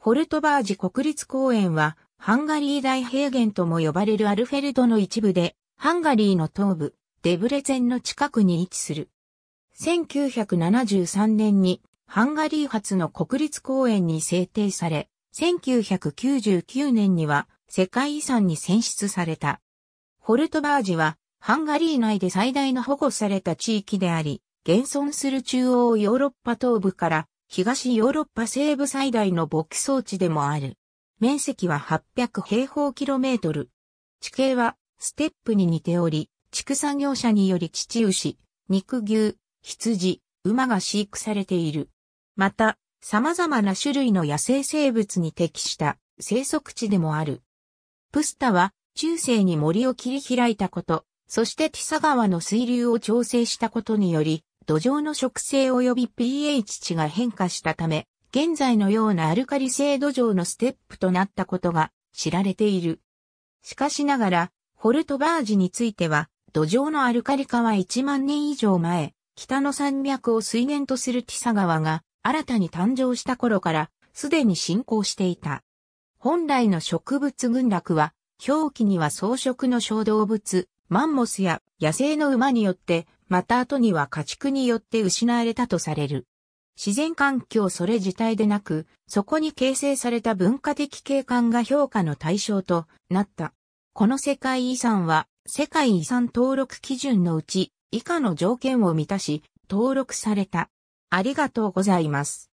ホルトバージ国立公園は、ハンガリー大平原とも呼ばれるアルフェルドの一部で、ハンガリーの東部、デブレツェンの近くに位置する。1973年に、ハンガリー発の国立公園に制定され、1999年には世界遺産に選出された。ホルトバージは、ハンガリー内で最大の保護された地域であり、現存する中央ヨーロッパ東部から東ヨーロッパ西部最大の牧草地でもある。面積は800平方キロメートル。地形はステップに似ており、畜産業者により乳牛、肉牛、羊、馬が飼育されている。また、様々な種類の野生生物に適した生息地でもある。プスタは中世に森を切り開いたこと、そしてティサ川の水流を調整したことにより、土壌の植生及び pH 値が変化したため、現在のようなアルカリ性土壌のステップとなったことが知られている。しかしながら、ホルトバージについては、土壌のアルカリ化は1万年以上前、北の山脈を水源とするティサ川が新たに誕生した頃からすでに進行していた。本来の植物群落は表記には草食の小動物、マンモスや野生の馬によってまた後には家畜によって失われたとされる。自然環境それ自体でなく、そこに形成された文化的景観が評価の対象となった。この世界遺産は、世界遺産登録基準のうち、以下の条件を満たし、登録された。ありがとうございます。